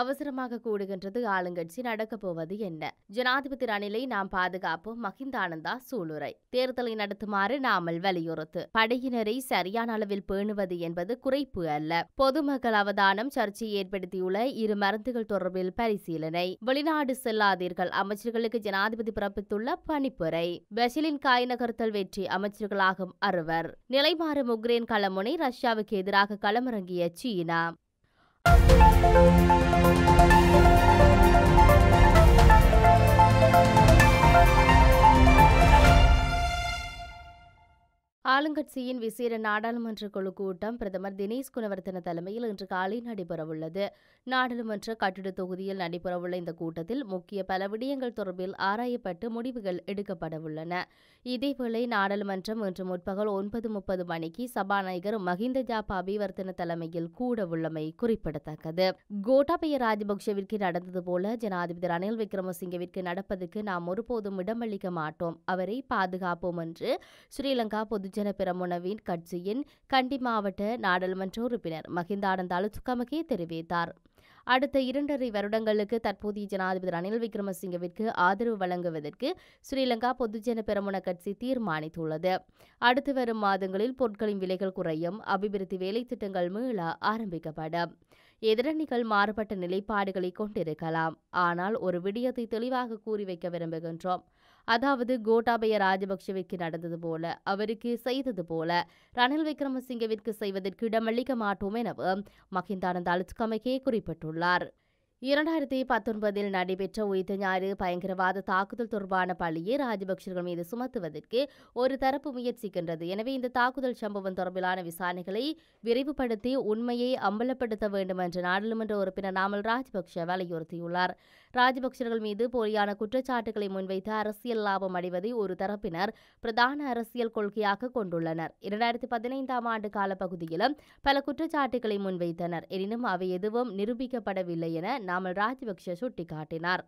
அவசரமாக கூடுகின்றது ஆளுங்கட்சி நடக்கப்போவது போவது என்ன ஜனாதிபதி ரணிலை நாம் பாதுகாப்போம் மஹிந்தானந்தா சூளுரை தேர்தலை நடத்துமாறு நாமல் வலியுறுத்து படையினரை சரியான அளவில் பேணுவது என்பது குறைப்பு அல்ல பொதுமக்கள் அவதானம் சர்ச்சையை ஏற்படுத்தியுள்ள இரு மருந்துகள் தொடர்பில் பரிசீலனை வெளிநாடு செல்லாதீர்கள் அமைச்சர்களுக்கு ஜனாதிபதி பிறப்பித்துள்ள பணிப்புரை பெஷிலின் காய் நகர்த்தல் வெற்றி அமைச்சர்களாகும் அறுவர் நிலைமாறும் உக்ரைன் களமுனை ரஷ்யாவுக்கு எதிராக களமிறங்கிய சீனா ஆளுங்கட்சியின் விசேட நாடாளுமன்ற குழு கூட்டம் பிரதமர் தினேஷ் குணவர்த்தன தலைமையில் இன்று காலை நடைபெறவுள்ளது நாடாளுமன்ற கட்டிட தொகுதியில் நடைபெறவுள்ள இந்த கூட்டத்தில் முக்கிய பல விடயங்கள் தொடர்பில் ஆராயப்பட்டு முடிவுகள் எடுக்கப்படவுள்ளன இதேவேளை நாடாளுமன்றம் இன்று முற்பகல் ஒன்பது முப்பது மணிக்கு சபாநாயகர் மஹிந்த ஜாப் அபிவர்த்தன தலைமையில் கூட உள்ளமை குறிப்பிடத்தக்கது கோட்டாபய ராஜபக்சவிற்கு நடந்தது போல ஜனாதிபதி ரணில் விக்ரமசிங்கவிற்கு நடப்பதற்கு நாம் ஒருபோதும் இடமளிக்க மாட்டோம் அவரை பாதுகாப்போம் என்று ஸ்ரீலங்கா பொதுஜன பெரமுனவின் கட்சியின் கண்டி மாவட்ட நாடாளுமன்ற உறுப்பினர் மஹிந்தானந்தாலு சுக்கமகே தெரிவித்தார் அடுத்த இரண்டரை வருடங்களுக்கு தற்போதைய ஜனாதிபதி ரணில் விக்ரமசிங்கவிற்கு ஆதரவு வழங்குவதற்கு ஸ்ரீலங்கா பொதுஜன பெருமன கட்சி தீர்மானித்துள்ளது அடுத்து வரும் மாதங்களில் பொருட்களின் விலைகள் குறையும் அபிவிருத்தி வேலைத்திட்டங்கள் மீள ஆரம்பிக்கப்படும் எதிரணிகள் மாறுபட்ட நிலைப்பாடுகளை கொண்டிருக்கலாம் ஆனால் ஒரு விடயத்தை தெளிவாக கூறி வைக்க விரும்புகின்றோம் அதாவது கோட்டாபய ராஜபக்சவிற்கு நடந்தது போல அவருக்கு செய்தது போல ரணில் விக்ரமசிங்கவிற்கு செய்வதற்கு இடமளிக்க மாட்டோம் எனவும் மகிந்தானந்த அலுத்கமகே குறிப்பிட்டுள்ளார் இரண்டாயிரத்தி பத்தொன்பதில் நடைபெற்ற உயிர்த்த ஞாயிறு பயங்கரவாத தாக்குதல் தொடர்பான பழியை ராஜபக்சர்கள் மீது சுமத்துவதற்கு ஒரு தரப்பு முயற்சிக்கின்றது எனவே இந்த தாக்குதல் சம்பவம் தொடர்பிலான விசாரணைகளை விரைவுபடுத்தி உண்மையை அம்பலப்படுத்த வேண்டும் என்று நாடாளுமன்ற உறுப்பினர் நாமல் ராஜபக்ஷ வலியுறுத்தியுள்ளார் ராஜபக்சர்கள் மீது போலியான குற்றச்சாட்டுகளை முன்வைத்து அரசியல் லாபம் அடைவதை ஒரு தரப்பினர் பிரதான அரசியல் கொள்கையாக கொண்டுள்ளனர் இரண்டாயிரத்தி பதினைந்தாம் ஆண்டு காலப்பகுதியிலும் பல குற்றச்சாட்டுகளை முன்வைத்தனர் எனினும் அவை எதுவும் நிரூபிக்கப்படவில்லை என நாமல் ராஜபக்ஷ சுட்டிக்காட்டினார்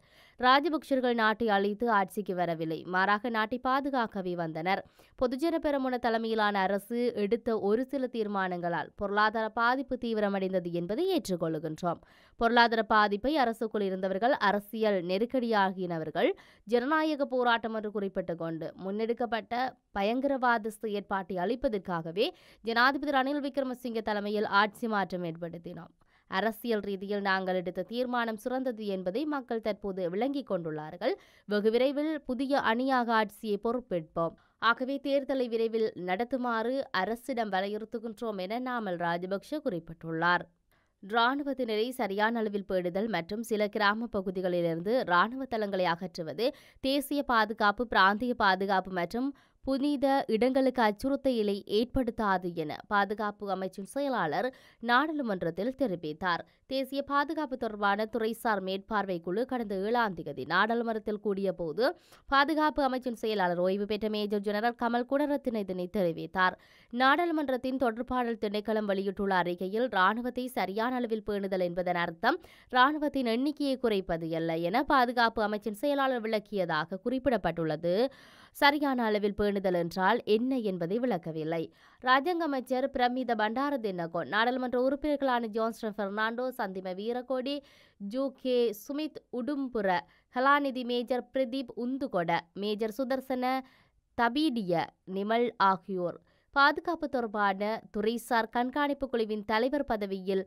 ராஜபக்சர்கள் நாட்டை அழித்து ஆட்சிக்கு வரவில்லை மாறாக நாட்டை பாதுகாக்கவே வந்தனர் பொதுஜன பெருமுன தலைமையிலான அரசு எடுத்த ஒரு சில தீர்மானங்களால் பொருளாதார பாதிப்பு தீவிரமடைந்தது என்பதை ஏற்றுக்கொள்கின்றோம் பொருளாதார பாதிப்பை அரசுக்குள் இருந்தவர்கள் அரசியல் நெருக்கடியாகினவர்கள் ஜனநாயக போராட்டம் என்று குறிப்பிட்டு கொண்டு முன்னெடுக்கப்பட்ட பயங்கரவாத செயற்பாட்டை அளிப்பதற்காகவே ஜனாதிபதி ரணில் விக்ரமசிங்க தலைமையில் ஆட்சி மாற்றம் ஏற்படுத்தினோம் அரசியல் ரீதியில் நாங்கள் எடுத்த தீர்மானம் சிறந்தது என்பதை மக்கள் தற்போது விளங்கிக் கொண்டுள்ளார்கள் வெகு விரைவில் புதிய அணியாக ஆட்சியை பொறுப்பேற்போம் ஆகவே தேர்தலை விரைவில் நடத்துமாறு அரசிடம் வலியுறுத்துகின்றோம் என நாமல் ராஜபக்ஷ குறிப்பிட்டுள்ளார் இராணுவத்தினரை சரியான அளவில் பேடுதல் மற்றும் சில கிராம பகுதிகளிலிருந்து ராணுவ தளங்களை அகற்றுவது தேசிய பாதுகாப்பு பிராந்திய பாதுகாப்பு மற்றும் புனித இடங்களுக்கு அச்சுறுத்தலை ஏற்படுத்தாது என பாதுகாப்பு அமைச்சின் செயலாளர் நாடாளுமன்றத்தில் தெரிவித்தார் தேசிய பாதுகாப்பு தொடர்பான துறைசார் மேற்பார்வை குழு கடந்த ஏழாம் தேதி நாடாளுமன்றத்தில் கூடிய போது பாதுகாப்பு அமைச்சின் செயலாளர் ஓய்வு பெற்ற மேஜர் ஜெனரல் கமல் குணரத்தின இதனை தெரிவித்தார் நாடாளுமன்றத்தின் தொடர்பாடல் திணைக்களம் வெளியிட்டுள்ள அறிக்கையில் ராணுவத்தை சரியான அளவில் பேணுதல் என்பதன் அர்த்தம் ராணுவத்தின் எண்ணிக்கையை குறைப்பது அல்ல என பாதுகாப்பு அமைச்சின் செயலாளர் விளக்கியதாக குறிப்பிடப்பட்டுள்ளது சரியான அளவில் பேணுதல் என்றால் என்ன என்பதை விளக்கவில்லை ராஜாங்க அமைச்சர் பிரமித பண்டார தினகோ நாடாளுமன்ற உறுப்பினர்களான ஜோன்ஸ்டன் பெர்னாண்டோ சந்திம வீரகோடி ஜூ கே சுமித் உடும்புர கலாநிதி மேஜர் பிரதீப் உந்துகொட மேஜர் சுதர்சன தபீடிய நிமல் ஆகியோர் பாதுகாப்பு தொடர்பான துறைசார் கண்காணிப்பு குழுவின் தலைவர் பதவியில்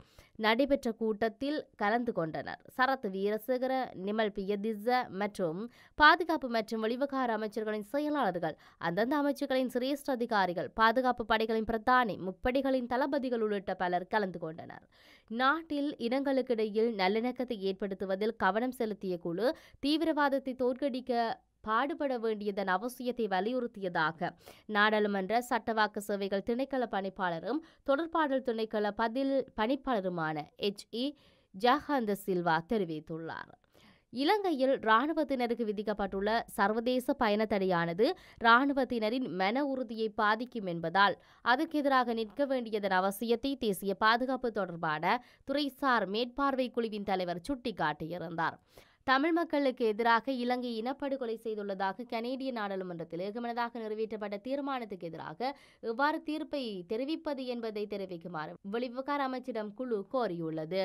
நடைபெற்ற கூட்டத்தில் கலந்து கொண்டனர் சரத் வீரசேகர நிமல் பியதிச மற்றும் பாதுகாப்பு மற்றும் வெளிவகார அமைச்சர்களின் செயலாளர்கள் அந்தந்த அமைச்சர்களின் சிரேஷ்ட அதிகாரிகள் பாதுகாப்பு படைகளின் பிரதானி முப்படைகளின் தளபதிகள் உள்ளிட்ட பலர் கலந்து கொண்டனர் நாட்டில் இனங்களுக்கிடையில் நல்லிணக்கத்தை ஏற்படுத்துவதில் கவனம் செலுத்திய குழு தீவிரவாதத்தை தோற்கடிக்க பாடுபட வேண்டியதன் அவசியத்தை வலியுறுத்தியதாக நாடாளுமன்ற சட்டவாக்கு சேவைகள் திணைக்கள பணிப்பாளரும் தொடர்பாடல் திணைக்கள பதில் பணிப்பாளருமான எச் இ ஜஹாந்த சில்வா தெரிவித்துள்ளார் இலங்கையில் இராணுவத்தினருக்கு விதிக்கப்பட்டுள்ள சர்வதேச பயண தடையானது இராணுவத்தினரின் மன உறுதியை பாதிக்கும் என்பதால் அதற்கு எதிராக நிற்க வேண்டியதன் அவசியத்தை தேசிய பாதுகாப்பு தொடர்பான துறைசார் மேற்பார்வை குழுவின் தலைவர் சுட்டிக்காட்டியிருந்தார் தமிழ் மக்களுக்கு எதிராக இலங்கை இனப்படுகொலை செய்துள்ளதாக கனேடிய நாடாளுமன்றத்தில் ஏகமனதாக நிறைவேற்றப்பட்ட தீர்மானத்துக்கு எதிராக எவ்வாறு தீர்ப்பை தெரிவிப்பது என்பதை தெரிவிக்குமாறு வெளிவிவகார அமைச்சிடம் குழு கோரியுள்ளது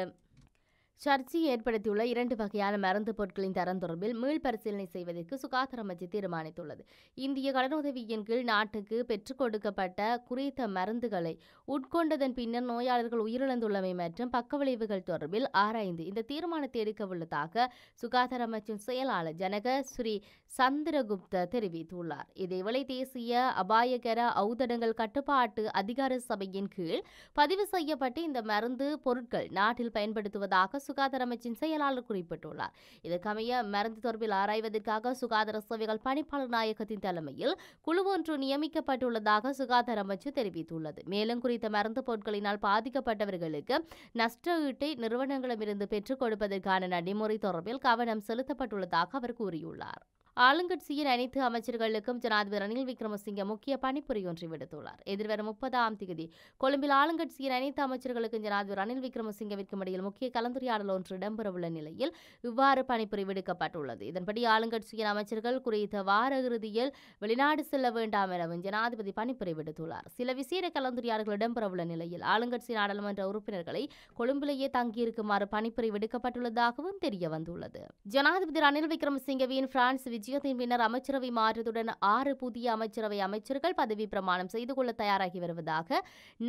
சர்ச்சி ஏற்படுத்தியுள்ள இரண்டு வகையான மருந்து பொருட்களின் தரம் தொடர்பில் மீள் பரிசீலனை செய்வதற்கு சுகாதார அமைச்சு தீர்மானித்துள்ளது இந்திய கடனுதவியின் கீழ் நாட்டுக்கு பெற்றுக் கொடுக்கப்பட்ட குறித்த மருந்துகளை உட்கொண்டதன் பின்னர் நோயாளர்கள் உயிரிழந்துள்ளமை மற்றும் பக்கவிளைவுகள் தொடர்பில் ஆராய்ந்து இந்த தீர்மானத்தை எடுக்க உள்ளதாக சுகாதார அமைச்சின் செயலாளர் ஜனக ஸ்ரீ சந்திரகுப்த தெரிவித்துள்ளார் இதேவேளை தேசிய அபாயகர ஔதடங்கள் கட்டுப்பாட்டு அதிகார சபையின் கீழ் பதிவு செய்யப்பட்டு இந்த மருந்து பொருட்கள் நாட்டில் பயன்படுத்துவதாக சுகாதார அமைச்சின் செயலாளர் குறிப்பிட்டுள்ளார் இதற்கமைய மருந்து தொடர்பில் ஆராய்வதற்காக சுகாதார சேவைகள் பணிப்பாளர் நாயகத்தின் தலைமையில் குழு ஒன்று நியமிக்கப்பட்டுள்ளதாக சுகாதார அமைச்சு தெரிவித்துள்ளது மேலும் குறித்த மருந்து பொருட்களினால் பாதிக்கப்பட்டவர்களுக்கு நஷ்ட ஈட்டை நிறுவனங்களிடமிருந்து பெற்றுக் கொடுப்பதற்கான நடைமுறை தொடர்பில் கவனம் செலுத்தப்பட்டுள்ளதாக அவர் கூறியுள்ளார் ஆளுங்கட்சியின் அனைத்து அமைச்சர்களுக்கும் ஜனாதிபதி ரணில் விக்ரமசிங்க முக்கிய பணிப்புரை விடுத்துள்ளார் எதிர்வரும் முப்பதாம் தேதி கொழும்பில் ஆளுங்கட்சியின் அனைத்து அமைச்சர்களுக்கும் ஜனாதிபதி ரணில் விக்ரமசிங்கவிற்கும் இடையில் முக்கிய கலந்துரையாடல் ஒன்று இடம்பெறவுள்ள நிலையில் இவ்வாறு பணிப்புரை விடுக்கப்பட்டுள்ளது இதன்படி ஆளுங்கட்சியின் அமைச்சர்கள் குறித்த வார இறுதியில் வெளிநாடு செல்ல வேண்டாம் எனவும் ஜனாதிபதி பணிப்புரை விடுத்துள்ளார் சில விசேட கலந்துரையாடல்கள் இடம்பெறவுள்ள நிலையில் ஆளுங்கட்சி நாடாளுமன்ற உறுப்பினர்களை கொழும்பிலேயே தங்கியிருக்குமாறு பணிப்புரை விடுக்கப்பட்டுள்ளதாகவும் தெரிய வந்துள்ளது ஜனாதிபதி ரணில் விக்ரமசிங்கவின் பிரான்ஸ் விஜய் நிச்சயத்தின் பின்னர் அமைச்சரவை மாற்றத்துடன் ஆறு புதிய அமைச்சரவை அமைச்சர்கள் பதவி பிரமாணம் செய்து கொள்ள தயாராகி வருவதாக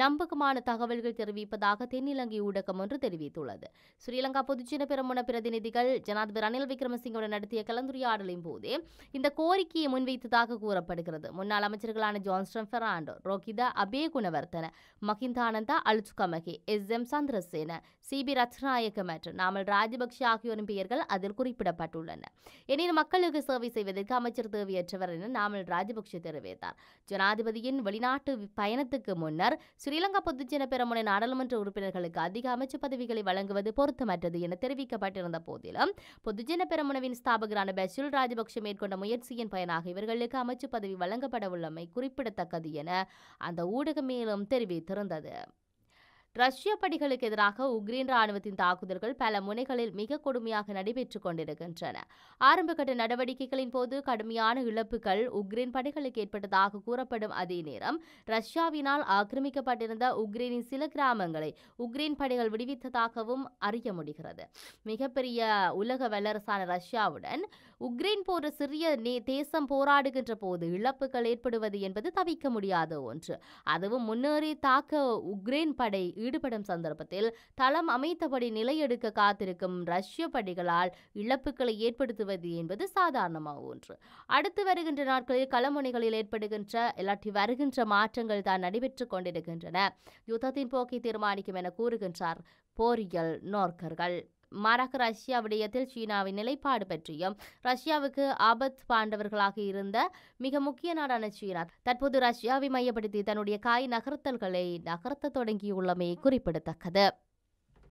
நம்பகமான தகவல்கள் தெரிவிப்பதாக தென்னிலங்கை ஊடகம் ஒன்று தெரிவித்துள்ளது ஸ்ரீலங்கா பொதுச்சின பெருமன பிரதிநிதிகள் ஜனாதிபதி ரணில் விக்ரமசிங்கவுடன் நடத்திய கலந்துரையாடலின் போதே இந்த கோரிக்கையை முன்வைத்ததாக கூறப்படுகிறது முன்னாள் அமைச்சர்களான Johnston Fernando Rohitha Abeygunawardena Mahindananda Aluthgamage S M Chandrasena C B Ratnayake மற்றும் நாமல் ராஜபக்சே ஆகியோரின் பெயர்கள் அதில் குறிப்பிடப்பட்டுள்ளன எனினும் மக்களுக்கு சேவை செய்வதற்கு அமைச்சர் தேவையற்றவர் என நாமல் ராஜபக்ஷ தெரிவித்தார் ஜனாதிபதியின் வெளிநாட்டு பயணத்துக்கு முன்னர் ஸ்ரீலங்கா பொதுஜன பெருமுனை நாடாளுமன்ற உறுப்பினர்களுக்கு அதிக அமைச்சு பதவிகளை வழங்குவது பொருத்தமற்றது என தெரிவிக்கப்பட்டிருந்த போதிலும் பொதுஜன பெருமுனவின் ஸ்தாபகரான பசில் ராஜபக்ஷ மேற்கொண்ட முயற்சியின் பயனாக இவர்களுக்கு அமைச்சு பதவி வழங்கப்பட உள்ளமை குறிப்பிடத்தக்கது என அந்த ஊடகம் மேலும் தெரிவித்திருந்தது ரஷ்ய படிகளுக்கு எதிராக உக்ரைன் ராணுவத்தின் தாக்குதல்கள் பல முனைகளில் மிக கொடுமையாக நடைபெற்றுக் கொண்டிருக்கின்றன ஆரம்பகட்ட நடவடிக்கைகளின் போது கடுமையான இழப்புகள் உக்ரைன் படைகளுக்கு ஏற்பட்டதாக கூறப்படும் அதே நேரம் ரஷ்யாவினால் ஆக்கிரமிக்கப்பட்டிருந்த உக்ரைனின் சில கிராமங்களை உக்ரைன் படைகள் விடுவித்ததாகவும் அறிய முடிகிறது மிகப்பெரிய உலக வல்லரசான ரஷ்யாவுடன் உக்ரைன் போன்ற சிறிய தேசம் போராடுகின்ற போது இழப்புகள் ஏற்படுவது என்பது தவிக்க முடியாத ஒன்று அதுவும் முன்னேறி தாக்க உக்ரைன் படை ஈடுபடும் சந்தர்ப்பத்தில் தளம் அமைத்தபடி நிலையெடுக்க காத்திருக்கும் ரஷ்ய படிகளால் இழப்புகளை ஏற்படுத்துவது என்பது சாதாரணமாக ஒன்று அடுத்து வருகின்ற நாட்களில் களமுனைகளில் ஏற்படுகின்ற இல்லாட்டி வருகின்ற மாற்றங்கள் தான் நடைபெற்றுக் கொண்டிருக்கின்றன யுத்தத்தின் போக்கை தீர்மானிக்கும் என கூறுகின்றார் போரியல் நோர்க்கர்கள் மாறாக ரஷ்யா விடயத்தில் சீனாவின் நிலைப்பாடு பற்றியும் ரஷ்யாவுக்கு ஆபத் பாண்டவர்களாக இருந்த மிக முக்கிய நாடான சீனா தற்போது ரஷ்யாவை மையப்படுத்தி தன்னுடைய காய் நகர்த்தல்களை நகர்த்த தொடங்கியுள்ளமை குறிப்பிடத்தக்கது